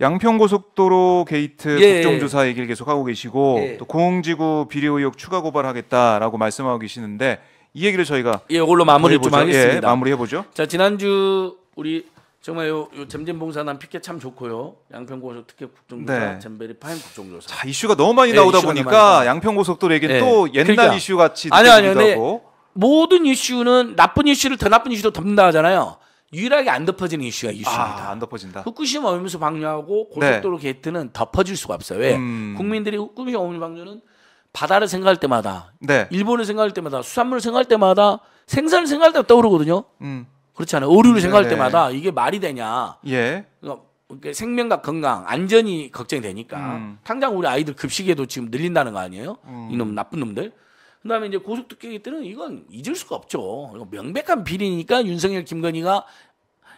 양평고속도로 게이트 예, 국정조사 예. 얘기를 계속 하고 계시고 예. 또 공항지구 비리 의혹 추가 고발하겠다라고 말씀하고 계시는데 이 얘기를 저희가 예, 이걸로 마무리 해보죠. 좀 하겠습니다. 예, 마무리해 보죠. 자 지난주 우리 정말 요, 요 잼잼봉사단 피켓 참 좋고요. 양평고속 특혜 국정조사, 네. 잼베리 파인 국정조사. 자 이슈가 너무 많이 예, 나오다 이 보니까 많이 양평고속도로 얘기는 예. 또 옛날 그러니까. 이슈 같이 아니 아니 근데 하고. 모든 이슈는 나쁜 이슈를 더 나쁜 이슈로 덮는다 하잖아요. 유일하게 안 덮어지는 이슈가 아, 이슈입니다. 아, 안 덮어진다. 후쿠시마 오염수 방류하고 네. 고속도로 네. 게이트는 덮어질 수가 없어요. 왜? 음. 국민들이 후쿠시마 오염수 방류는 바다를 생각할 때마다, 네. 일본을 생각할 때마다, 수산물을 생각할 때마다, 생선을 생각할 때마다 떠오르거든요. 음. 그렇지 않아요? 오류를 음, 생각할 때마다 이게 말이 되냐? 예. 그러니까 생명과 건강, 안전이 걱정되니까. 이 음. 당장 우리 아이들 급식에도 지금 늘린다는 거 아니에요? 음. 이놈 나쁜 놈들. 그다음에 이제 고속특혜기 때는 이건 잊을 수가 없죠. 이거 명백한 비리니까 윤석열 김건희가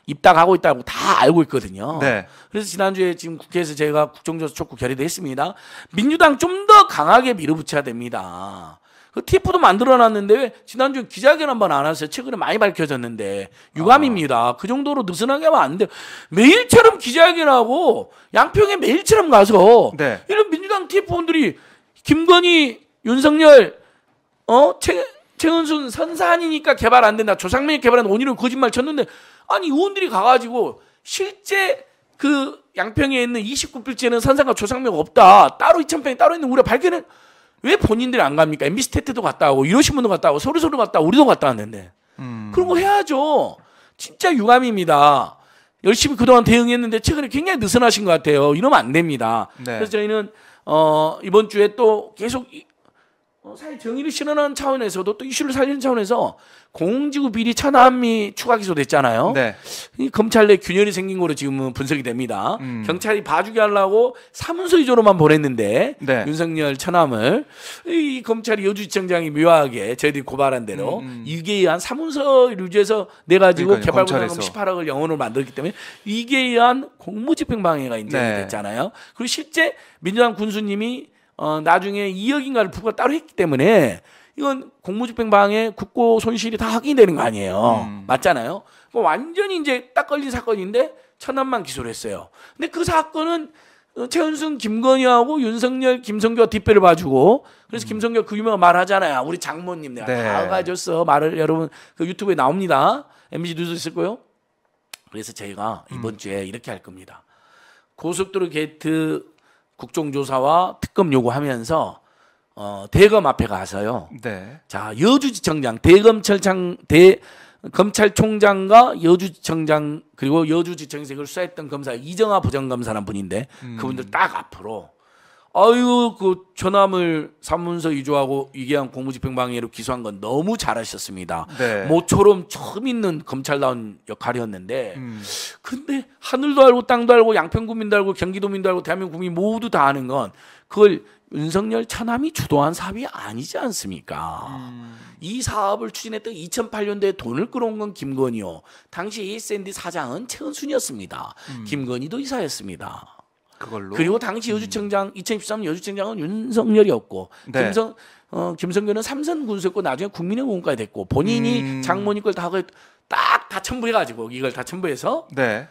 입당하고 있다고 다 알고 있거든요. 네. 그래서 지난주에 지금 국회에서 제가 국정조사 촉구 결의도 했습니다. 민주당 좀 더 강하게 밀어붙여야 됩니다. 그 TF도 만들어놨는데 왜 지난주에 기자회견 한 번안 하세요? 최근에 많이 밝혀졌는데 유감입니다. 아. 그 정도로 느슨하게 하면 안 돼. 요 매일처럼 기자회견하고 양평에 매일처럼 가서 네. 이런 민주당 TF분들이 김건희, 윤석열 어? 최, 최은순 선산이니까 개발 안 된다. 조상명이 개발한 원인을 거짓말 쳤는데 아니 의원들이 가가지고 실제 그 양평에 있는 29필지에는 선사가 조상명 없다. 따로 2 0 0 0평이 따로 있는 우리가 발견을 왜 본인들이 안 갑니까? MBC 테트도 갔다 오고 유로신문도 갔다 오고 소리소리 도 갔다 오고 우리도 갔다 왔는데 음. 그런 거 해야죠. 진짜 유감입니다. 열심히 그동안 대응했는데 최근에 굉장히 느슨하신 것 같아요. 이러면 안 됩니다. 네. 그래서 저희는 어, 이번 주에 또 계속 어, 사회 정의를 실현하는 차원에서도 또 이슈를 살리는 차원에서 공지구 비리 차남이 추가 기소됐잖아요. 네. 이 검찰 내 균열이 생긴 거로 지금은 분석이 됩니다. 음. 경찰이 봐주게 하려고 사문서 위조로만 보냈는데 네. 윤석열 차남을 이 검찰이 여주지청장이 묘하게 저희들이 고발한 대로 음, 음. 이게 의한 사문서 위조해서 내 가지고 개발부담금 18억을 영원으로 만들었기 때문에 이게 의한 공무집행 방해가 인정이 네. 됐잖아요. 그리고 실제 민주당 군수님이 어, 나중에 2억인가를 부과 따로 했기 때문에 이건 공무집행방해 국고 손실이 다 확인되는 거 아니에요. 음. 맞잖아요. 뭐 완전히 이제 딱 걸린 사건인데 천안만 기소를 했어요. 근데 그 사건은 어, 최은순, 김건희하고 윤석열, 김성규가 뒷배를 봐주고 그래서 음. 김성규 그 유명한 말 하잖아요. 우리 장모님 내가 네. 다 가졌어. 말을 여러분 그 유튜브에 나옵니다. MBC 뉴스 있을 거요. 그래서 저희가 이번 음. 주에 이렇게 할 겁니다. 고속도로 게이트 국정조사와 특검 요구하면서 어, 대검 앞에 가서요. 네. 자 여주지청장 대검찰청 대 검찰총장과 여주지청장 그리고 여주지청색을 그 수사했던 검사 이정아 부장검사란 분인데 음. 그분들 딱 앞으로 아유 그 전함을 산문서 위조하고 위계한 공무집행방해로 기소한 건 너무 잘하셨습니다. 네. 모처럼 처음 있는 검찰 나온 역할이었는데 음. 근데 하늘도 알고 땅도 알고 양평구민도 알고 경기도민도 알고 대한민국 국민 모두 다 아는 건 그걸 윤석열 차남이 주도한 사업이 아니지 않습니까? 음. 이 사업을 추진했던 2008년도에 돈을 끌어온 건 김건희요. 당시 ASND 사장은 최은순이었습니다. 음. 김건희도 이사였습니다. 그걸로. 그리고 당시 여주청장 2013년 여주청장은 윤석열이었고 네. 김성 어, 김성균은 삼선 군수였고 나중에 국민의공과지 됐고 본인이 음. 장모님 걸 다 그고 딱다 첨부해가지고 이걸 다 첨부해서 네.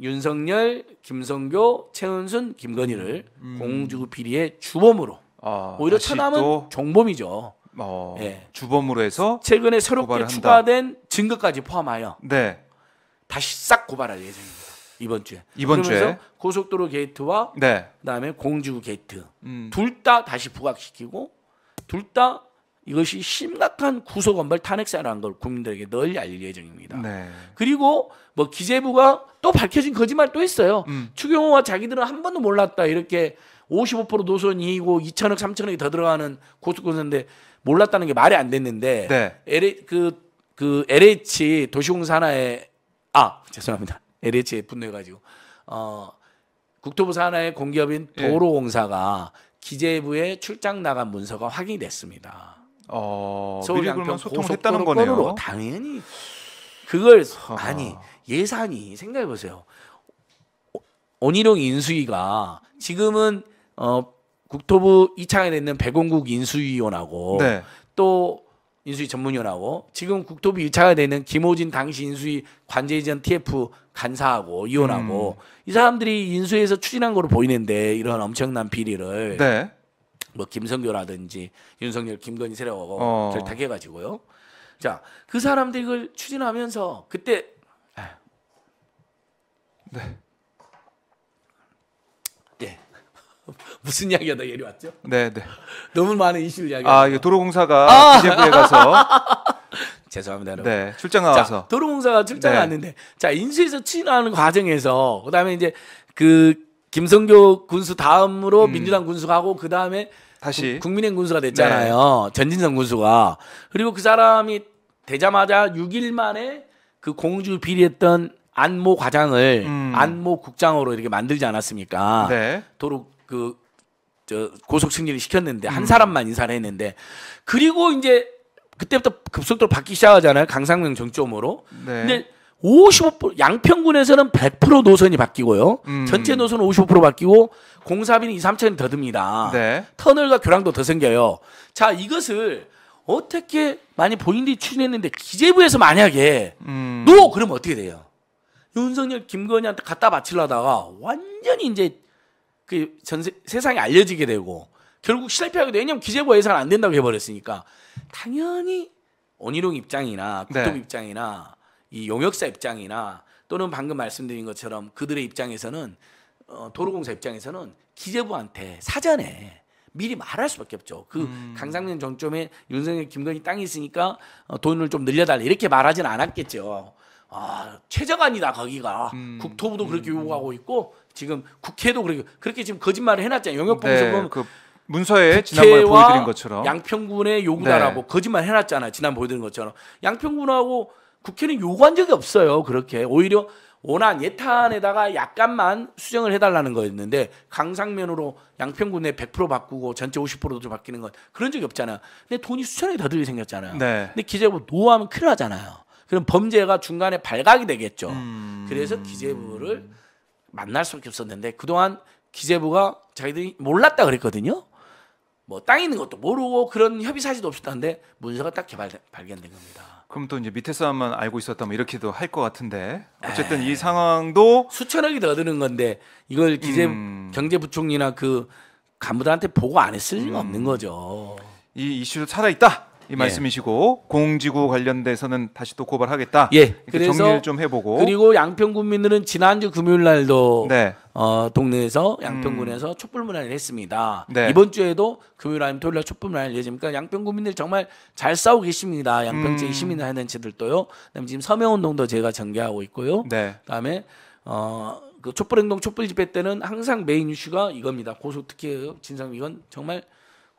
윤석열, 김성교, 최은순, 김건희를 음. 공주 비리의 주범으로 아, 오히려 처남은 종범이죠. 어, 네. 주범으로 해서 최근에 새롭게 추가된 증거까지 포함하여 네. 다시 싹 고발할 예정입니다. 이번 주에. 이번 주에 고속도로 게이트와 네. 그다음에 공주구 게이트 음. 둘다 다시 부각시키고 둘 다 이것이 심각한 구속건발 탄핵사라는 걸 국민들에게 널리 알릴 예정입니다. 네. 그리고 뭐 기재부가 또 밝혀진 거짓말 또있어요 음. 추경호와 자기들은 한 번도 몰랐다 이렇게 55% 노선 이익고 2천억 3천억이 더 들어가는 고속도로인데 몰랐다는 게 말이 안 됐는데 네. LH 그, 그 LH 도시공사 나에아 죄송합니다. LH에 분노해가지고 어, 국토부 산하의 공기업인 예. 도로공사가 기재부에 출장 나간 문서가 확인이 됐습니다. 어, 서울 양평 소통했다는 거네요. 당연히 그걸 아... 니 예산이 생각해 보세요. 온일룡 인수위가 지금은 어, 국토부 2차에 있는 백원국 인수위원하고 네. 또 인수위 전문위원하고 지금 국토부 2차가 되는 김호진 당시 인수위 관제이전 TF 간사하고 이혼하고 음. 이 사람들이 인수위에서 추진한 걸로 보이는데 이런 엄청난 비리를 네. 뭐 김성교라든지 윤석열 김건희 세력하고 어. 결탁해가지고요. 자그 사람들이 그걸 추진하면서 그때 네. 무슨 이야기 하다 예리 왔죠? 네, 네. 너무 많은 이슈를 이야기. 아, 이거 도로공사가 아! 기재부에 가서 죄송합니다, 여러분. 네, 출장 나와서. 자, 도로공사가 출장 네. 왔는데 자, 인수에서 추진하는 과정에서 그다음에 이제 그 김성교 군수 다음으로 음. 민주당 군수가고 그다음에 다시 구, 국민행 군수가 됐잖아요. 네. 전진성 군수가. 그리고 그 사람이 되자마자 6일 만에 그 공주 비리했던 안모 과장을 음. 안모 국장으로 이렇게 만들지 않았습니까? 네. 도로 그저 고속 승진을 시켰는데 한 음. 사람만 인사를 했는데 그리고 이제 그때부터 급속도로 받기 시작하잖아요. 강상명 정점으로. 네. 근데 55% 양평군에서는 100% 노선이 바뀌고요. 음. 전체 노선은 55% 바뀌고 공사비는 2, 3천이 더 듭니다. 네. 터널과 교량도 더 생겨요. 자, 이것을 어떻게 많이 본인들이 추진했는데 기재부에서 만약에 음. 노 그러면 어떻게 돼요? 윤석열 김건희한테 갖다 바치려다가 완전히 이제 그전 세상에 알려지게 되고 결국 실패하게 돼. 왜냐면 기재부 예산 안 된다고 해버렸으니까 당연히 원희룡 입장이나 국토부 네. 입장이나 이 용역사 입장이나 또는 방금 말씀드린 것처럼 그들의 입장에서는 어, 도로공사 입장에서는 기재부한테 사전에 미리 말할 수밖에 없죠. 그 음. 강상민 정점에 윤석열, 김건희 땅이 있으니까 어, 돈을 좀 늘려달라 이렇게 말하진 않았겠죠. 아, 최저간이다 거기가 음, 국토부도 음, 그렇게 음. 요구하고 있고 지금 국회도 그렇게 그렇게 지금 거짓말을 해놨잖아요. 영역법에서 네, 그 문서에 지난번에 보여드린 것처럼 양평군의 요구다라고 네. 거짓말 해놨잖아요. 지난 보여드린 것처럼 양평군하고 국회는 요구한 적이 없어요. 그렇게 오히려 원안 예탄에다가 약간만 수정을 해달라는 거였는데 강상면으로 양평군에 100% 바꾸고 전체 50%도 바뀌는 건 그런 적이 없잖아요. 근데 돈이 수천억이 더 들게 생겼잖아요. 네. 근데 기재부 노하면 큰일 나잖아요. 그럼 범죄가 중간에 발각이 되겠죠. 음. 그래서 기재부를 만날 수밖에 없었는데 그동안 기재부가 자기들이 몰랐다 그랬거든요. 뭐땅 있는 것도 모르고 그런 협의 사실도 없었다는데 문서가 딱 개발 발견된 겁니다. 그럼 또 이제 밑에 사람만 알고 있었다면 이렇게도 할 것 같은데 어쨌든 에이, 이 상황도 수천억이 더 드는 건데 이걸 기재 음. 경제부총리나 그 간부들한테 보고 안 했을 리가 음. 없는 거죠. 이 이슈도 살아 있다. 이 예. 말씀이시고 예. 공지구 관련돼서는 다시 또 고발하겠다. 예. 그래서 정리를 좀 해보고 그리고 양평 군민들은 지난주 금요일 날도 네. 어, 동네에서 양평군에서 음. 촛불 문화를 했습니다. 네. 이번 주에도 금요일 아니면 토요일 날 촛불 문화를 예정입니까? 양평 군민들 정말 잘 싸우고 계십니다. 양평제 음. 시민단체들도요. 그다음에 지금 서명 운동도 제가 전개하고 있고요. 네. 그다음에 어. 그 촛불행동 촛불 집회 때는 항상 메인 이슈가 이겁니다. 고소특혜 진상 이건 정말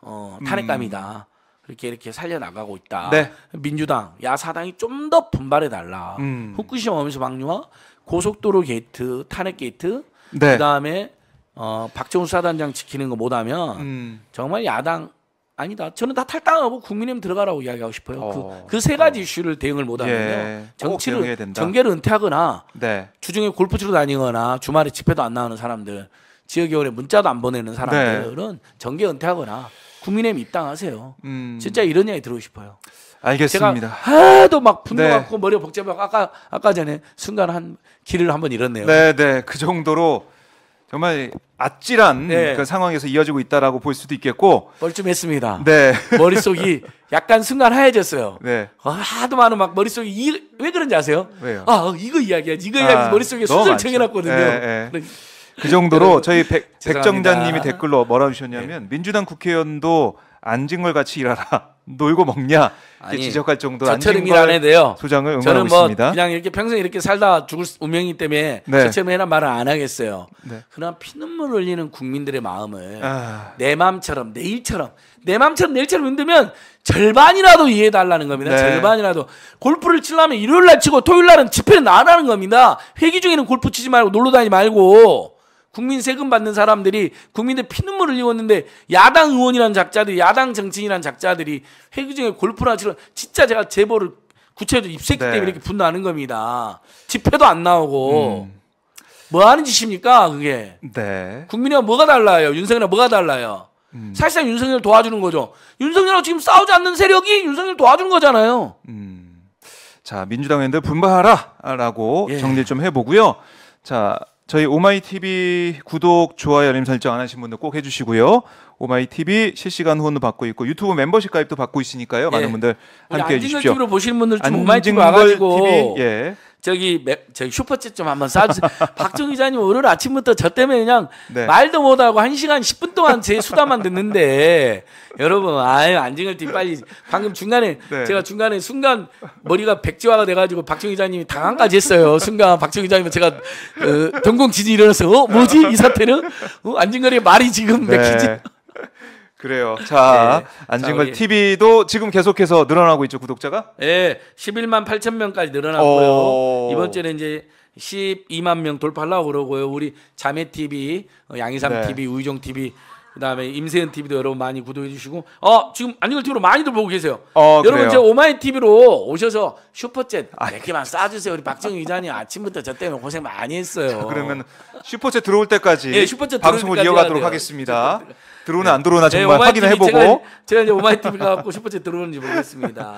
어, 탄핵감이다. 음. 이렇게 이렇게 살려 나가고 있다. 네. 민주당, 야사당이 좀 더 분발해 달라. 음. 후쿠시마 오면서 방류와 고속도로 게이트, 탄핵 게이트, 네. 그다음에 어 박정우 사단장 지키는 거 못하면 음. 정말 야당 아니다. 저는 다 탈당하고 국민의힘 들어가라고 이야기하고 싶어요. 그, 어, 그그 세 가지 어. 이슈를 대응을 못하면요. 예, 정치를 정계를 은퇴하거나 네. 주중에 골프 치러 다니거나 주말에 집회도 안 나오는 사람들, 지역의 오래 문자도 안 보내는 네. 사람들은 네. 정계 은퇴하거나 국민의힘 입당하세요. 음. 진짜 이런 이야기 들고 싶어요. 알겠습니다. 하도 막 분노하고 네. 머리가 복잡하고 아까 아까 전에 순간 한 길을 한번 잃었네요. 네, 네. 그 정도로 정말 아찔한 네. 그 상황에서 이어지고 있다라고 볼 수도 있겠고 뻘쭘했습니다. 네. 머릿속이 약간 순간 하얘졌어요. 네. 어, 하도 많은 막 머릿속이 이, 왜 그런지 아세요? 왜요? 아, 어, 이거 이야기야. 이거 이야기 아, 머릿속에 수술 챙겨 놨거든요. 그 정도로 저희 백, 백 정자님이 댓글로 뭐라 고 하셨냐면 네. 민주당 국회의원도 안진걸 같이 일하라 놀고 먹냐 이렇게 아니, 지적할 정도로 안진걸 해도요. 소장을 응원하고 저는 뭐 있습니다. 그냥 이렇게 평생 이렇게 살다 죽을 운명이기 때문에 네. 저체면이란 말을 안 하겠어요. 네. 그러나 피눈물 흘리는 국민들의 마음을 아... 내 마음처럼 내 일처럼 내 마음처럼 내 일처럼 흔들면 절반이라도 이해해 달라는 겁니다. 네. 절반이라도 골프를 치려면 일요일 날 치고 토요일 날은 집회를 나가라는 겁니다. 회기 중에는 골프 치지 말고 놀러 다니지 말고 국민 세금 받는 사람들이 국민의 피눈물을 흘렸는데 야당 의원이라는 작자들이 야당 정치인이라는 작자들이 회규정에 골프나 치러 진짜 제가 제보를 구체적으로 입했기 네. 때문에 이렇게 분노하는 겁니다. 집회도 안 나오고 음. 뭐 하는 짓입니까 그게? 네. 국민이랑 뭐가 달라요? 윤석열이랑 뭐가 달라요? 음. 사실상 윤석열 도와주는 거죠. 윤석열하고 지금 싸우지 않는 세력이 윤석열 도와준 거잖아요. 음. 자 민주당 의원들 분발하라라고 예. 정리 좀 해보고요. 자 저희 오마이 TV 구독, 좋아요, 알림 설정 안 하신 분들 꼭 해주시고요. 오마이 TV 실시간 후원도 받고 있고 유튜브 멤버십 가입도 받고 있으니까요. 많은 예. 분들 함께 해주십시오. 안진걸 TV로 보시는 분들 정말 많이 t 와가지고 TV, 예. 저기 저기 슈퍼챗 좀 한번 쏴주세요. 박정 기자님 오늘 아침부터 저 때문에 그냥 네. 말도 못하고 1 시간 10분 동안 제 수다만 듣는데 여러분 아유 안징을 팀 빨리 방금 중간에 네. 제가 중간에 순간 머리가 백지화가 돼가지고 박정 기자님이 당황까지 했어요. 순간 박정 기자님 은 제가 어, 동공 지진 이 일어나서 어 뭐지 이 사태는 어, 안징거리 말이 지금 맥히지. 네. 그래요. 자, 네. 안진걸 TV도 지금 계속해서 늘어나고 있죠, 구독자가? 예, 네, 11만 8천 명까지 늘어났고요. 오. 어. 이번 주에는 이제 12만 명 돌파하려고 그러고요. 우리 자매 TV, 어, 양희삼 네. TV, 우희종 TV 그다음에 임세현 TV도 여러분 많이 구독해 주시고 어 지금 안진걸 TV로 많이들 보고 계세요. 어, 여러분 제 오마이 TV로 오셔서 슈퍼챗 몇 아. 개만 쏴주세요. 우리 박정희 기자님 아침부터 저 때문에 고생 많이 했어요. 자, 그러면 슈퍼챗 들어올 때까지 네, 슈퍼챗 방송을 이어가도록 하겠습니다. 슈퍼챗. 들어오나 안 들어오나 네, 정말 확인해 보고 제가, 제가, 이제 오마이 TV 가고 첫 번째 들어오는지 모르겠습니다.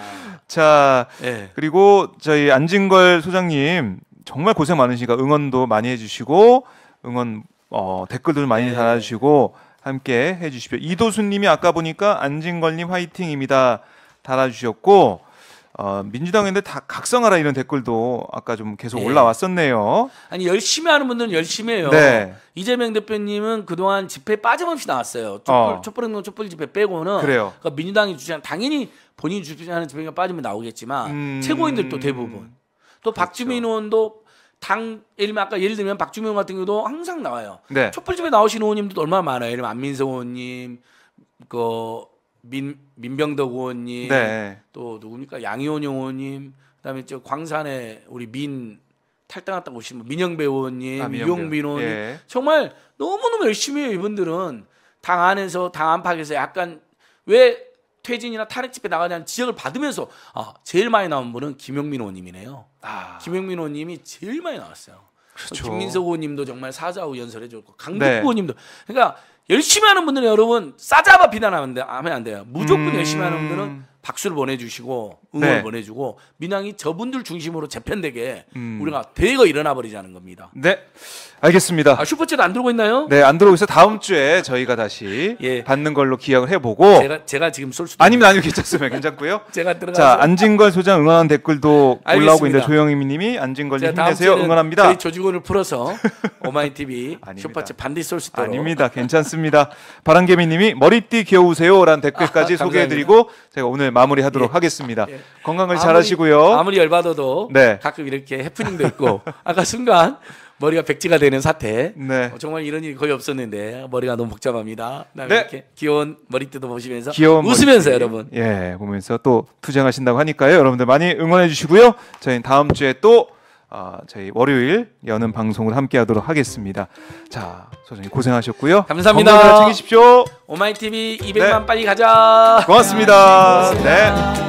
자 예. 그리고 저희 안진걸 소장님 정말 고생 많으시니까 응원도 많이 해주시고 응원 어, 댓글도 많이 네. 달아주시고 함께 해주십시오. 이도수님이 아까 보니까 안진걸님 화이팅입니다 달아주셨고 어, 민주당인데 다 각성하라 이런 댓글도 아까 좀 계속 네. 올라왔었네요. 아니 열심히 하는 분들은 열심히 해요. 네. 이재명 대표님은 그동안 집회 빠짐없이 나왔어요. 촛불, 어. 촛불행동 촛불 집회 빼고는 그래요. 그러니까 민주당이 주장 당연히 본인이 주장하는 집회가 빠지면 나오겠지만 음... 최고인들도 대부분 또 그렇죠. 박주민 의원도 당 예를 들면 아까 예를 들면 박주민 같은 경우도 항상 나와요. 네. 촛불 집회 나오신 의원님들도 얼마나 많아요. 예를 들면 안민석 의원님 그민 민병덕 의원님 네. 또 누굽니까 양희원 의원님 그다음에 저 광산에 우리 민 탈당했다고 오신 뭐 민영배 의원님, 아, 유용민 의원님 예. 정말 너무너무 열심히 해요 이분들은 당 안에서 당 안팎에서 약간 왜 퇴진이나 탄핵 집회 나가냐는 지적을 받으면서 아 제일 많이 나온 분은 김용민 의원님이네요. 아. 김용민 의원님이 제일 많이 나왔어요. 그렇죠. 김민석 의원님도 정말 사자후 연설해줬고 강북구 네. 의원님도 그러니까 열심히 하는 분들은 여러분 싸잡아 비난하면 안 돼요. 무조건 음. 열심히 하는 분들은 박수를 보내주시고 응원을 네. 보내주고 민항이 저분들 중심으로 재편되게 음. 우리가 대거 일어나 버리자는 겁니다. 네, 알겠습니다. 아, 슈퍼챗 안 들고 있나요? 네, 안 들어오고 있어. 다음 주에 저희가 다시 예. 받는 걸로 기약을 해보고 제가 제가 지금 쏠수 아니면 아니면 괜찮습니다. 괜찮고요. 제가 들어가자 안진걸 소장 응원하 댓글도 알겠습니다. 올라오고 있는데 조영희님이 안진걸 힘내세요. 응원합니다. 저희 조직원을 풀어서 오마이 TV 슈퍼챗 반드시 쏠수 있도록 아닙니다. 괜찮습니다. 바람개미님이 머리띠 귀우세요라는 댓글까지 아, 소개해드리고 제가 오늘 오늘 마무리하도록 예. 하겠습니다. 예. 건강을 아무리, 잘하시고요. 아무리 열받아도 네. 가끔 이렇게 해프닝도 있고 아까 순간 머리가 백지가 되는 사태. 네. 어, 정말 이런 일이 거의 없었는데 머리가 너무 복잡합니다. 네. 이렇게 귀여운 머리띠도 보시면서 귀여운 웃으면서 머리띠. 여러분. 예, 보면서 또 투쟁하신다고 하니까요. 여러분들 많이 응원해 주시고요. 저희는 다음 주에 또 아, 저희 월요일 여는 방송을 함께하도록 하겠습니다. 자, 소장님 고생하셨고요. 감사합니다. 잘 챙기십시오. 오마이 TV 200만 네. 빨리 가자. 고맙습니다. 네, 고맙습니다. 네.